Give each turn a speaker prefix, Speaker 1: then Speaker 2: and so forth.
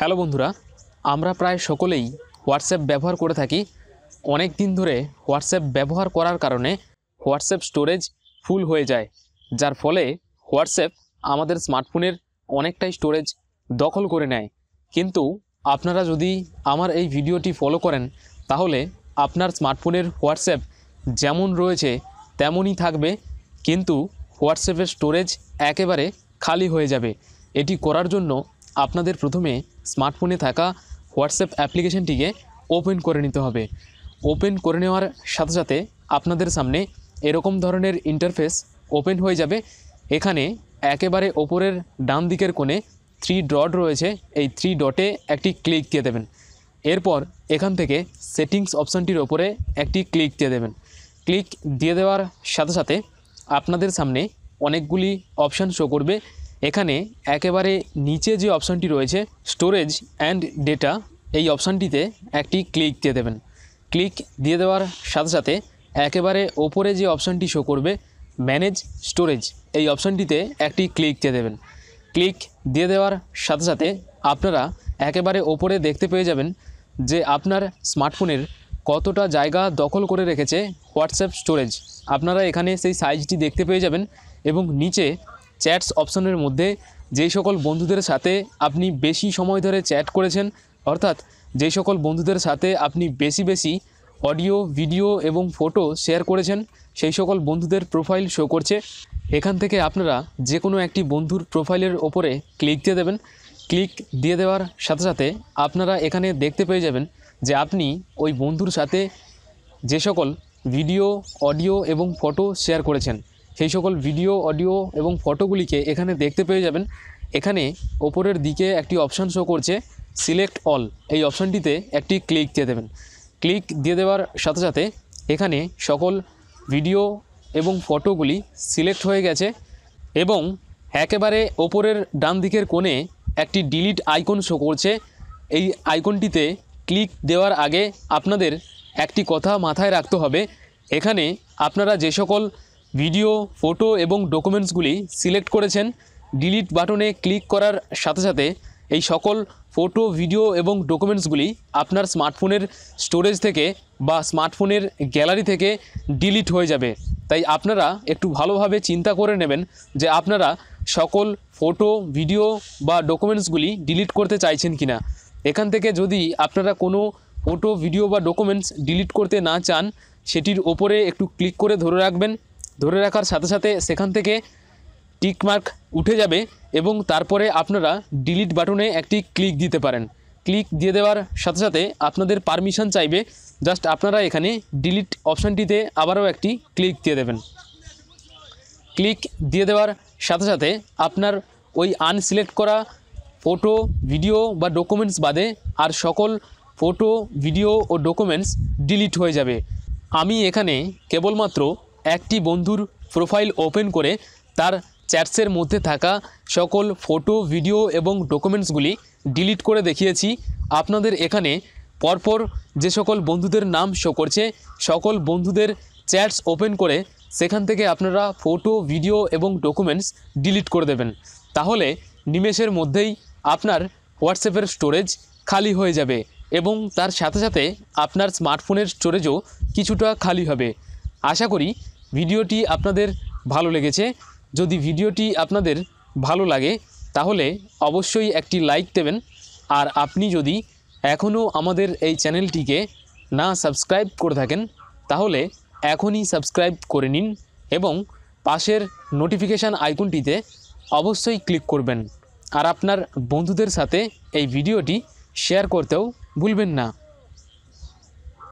Speaker 1: hello বন্ধুরা আমরা প্রায় সকলেই হোয়াটসঅ্যাপ ব্যবহার করে থাকি অনেক দিন ধরে হোয়াটসঅ্যাপ ব্যবহার করার কারণে হোয়াটসঅ্যাপ স্টোরেজ ফুল হয়ে যায় যার ফলে হোয়াটসঅ্যাপ আমাদের স্মার্টফোনের অনেকটাই স্টোরেজ দখল করে নেয় কিন্তু আপনারা যদি আমার এই ভিডিওটি ফলো করেন তাহলে আপনার স্মার্টফোনের হোয়াটসঅ্যাপ যেমন রয়েছে তেমনই থাকবে কিন্তু হোয়াটসঅ্যাপের স্টোরেজ একেবারে খালি হয়ে যাবে এটি করার জন্য আপনাদের প্রথমে স্মার্টফোনে থাকা হোয়াটসঅ্যাপ অ্যাপ্লিকেশনটিকে ওপেন করে নিতে হবে ওপেন করে নেওয়ার সাথে সাথে আপনাদের সামনে এরকম ধরনের ইন্টারফেস ওপেন হয়ে যাবে এখানে একেবারে ওপরের ডান দিকের কোণে থ্রি ডট রয়েছে এই থ্রি ডটে একটি ক্লিক দিয়ে দেবেন এরপর এখান থেকে সেটিংস অপশানটির ওপরে একটি ক্লিক দিয়ে দেবেন ক্লিক দিয়ে দেওয়ার সাথে সাথে আপনাদের সামনে অনেকগুলি অপশান শো করবে এখানে একেবারে নিচে যে অপশানটি রয়েছে স্টোরেজ অ্যান্ড ডেটা এই অপশানটিতে একটি ক্লিক দিয়ে দেবেন ক্লিক দিয়ে দেওয়ার সাথে সাথে একেবারে ওপরে যে অপশানটি শো করবে ম্যানেজ স্টোরেজ এই অপশানটিতে একটি ক্লিক দিয়ে দেবেন ক্লিক দিয়ে দেওয়ার সাথে সাথে আপনারা একেবারে ওপরে দেখতে পেয়ে যাবেন যে আপনার স্মার্টফোনের কতটা জায়গা দখল করে রেখেছে হোয়াটসঅ্যাপ স্টোরেজ আপনারা এখানে সেই সাইজটি দেখতে পেয়ে যাবেন এবং নিচে চ্যাটস অপশনের মধ্যে যেই সকল বন্ধুদের সাথে আপনি বেশি সময় ধরে চ্যাট করেছেন অর্থাৎ যেই সকল বন্ধুদের সাথে আপনি বেশি বেশি অডিও ভিডিও এবং ফটো শেয়ার করেছেন সেই সকল বন্ধুদের প্রোফাইল শো করছে এখান থেকে আপনারা যে কোনো একটি বন্ধুর প্রোফাইলের ওপরে ক্লিক দিয়ে দেবেন ক্লিক দিয়ে দেওয়ার সাথে সাথে আপনারা এখানে দেখতে পেয়ে যাবেন যে আপনি ওই বন্ধুর সাথে যে সকল ভিডিও অডিও এবং ফটো শেয়ার করেছেন সেই সকল ভিডিও অডিও এবং ফটোগুলিকে এখানে দেখতে পেয়ে যাবেন এখানে ওপরের দিকে একটি অপশান শো করছে সিলেক্ট অল এই অপশানটিতে একটি ক্লিক দিয়ে দেবেন ক্লিক দিয়ে দেওয়ার সাথে সাথে এখানে সকল ভিডিও এবং ফটোগুলি সিলেক্ট হয়ে গেছে এবং একেবারে ওপরের ডান দিকের কোণে একটি ডিলিট আইকন শো করছে এই আইকনটিতে ক্লিক দেওয়ার আগে আপনাদের একটি কথা মাথায় রাখতে হবে এখানে আপনারা যে সকল ভিডিও ফটো এবং ডকুমেন্টসগুলি সিলেক্ট করেছেন ডিলিট বাটনে ক্লিক করার সাথে সাথে এই সকল ফটো ভিডিও এবং ডকুমেন্টসগুলি আপনার স্মার্টফোনের স্টোরেজ থেকে বা স্মার্টফোনের গ্যালারি থেকে ডিলিট হয়ে যাবে তাই আপনারা একটু ভালোভাবে চিন্তা করে নেবেন যে আপনারা সকল ফটো ভিডিও বা ডকুমেন্টসগুলি ডিলিট করতে চাইছেন কিনা এখান থেকে যদি আপনারা কোনো ফটো ভিডিও বা ডকুমেন্টস ডিলিট করতে না চান সেটির ওপরে একটু ক্লিক করে ধরে রাখবেন ধরে রাখার সাথে সাথে সেখান থেকে টিকমার্ক উঠে যাবে এবং তারপরে আপনারা ডিলিট বাটনে একটি ক্লিক দিতে পারেন ক্লিক দিয়ে দেওয়ার সাথে সাথে আপনাদের পারমিশন চাইবে জাস্ট আপনারা এখানে ডিলিট অপশানটিতে আবারও একটি ক্লিক দিয়ে দেবেন ক্লিক দিয়ে দেওয়ার সাথে সাথে আপনার ওই আনসিলেক্ট করা ফটো ভিডিও বা ডকুমেন্টস বাদে আর সকল ফটো ভিডিও ও ডকুমেন্টস ডিলিট হয়ে যাবে আমি এখানে কেবলমাত্র একটি বন্ধুর প্রোফাইল ওপেন করে তার চ্যাটসের মধ্যে থাকা সকল ফটো ভিডিও এবং ডকুমেন্টসগুলি ডিলিট করে দেখিয়েছি আপনাদের এখানে পরপর যে সকল বন্ধুদের নাম শো করছে সকল বন্ধুদের চ্যাটস ওপেন করে সেখান থেকে আপনারা ফটো ভিডিও এবং ডকুমেন্টস ডিলিট করে দেবেন তাহলে নিমেষের মধ্যেই আপনার হোয়াটসঅ্যাপের স্টোরেজ খালি হয়ে যাবে এবং তার সাথে সাথে আপনার স্মার্টফোনের স্টোরেজও কিছুটা খালি হবে আশা করি ভিডিওটি আপনাদের ভালো লেগেছে যদি ভিডিওটি আপনাদের ভালো লাগে তাহলে অবশ্যই একটি লাইক দেবেন আর আপনি যদি এখনও আমাদের এই চ্যানেলটিকে না সাবস্ক্রাইব করে থাকেন তাহলে এখনই সাবস্ক্রাইব করে নিন এবং পাশের নোটিফিকেশান আইকনটিতে অবশ্যই ক্লিক করবেন আর আপনার বন্ধুদের সাথে এই ভিডিওটি শেয়ার করতেও ভুলবেন না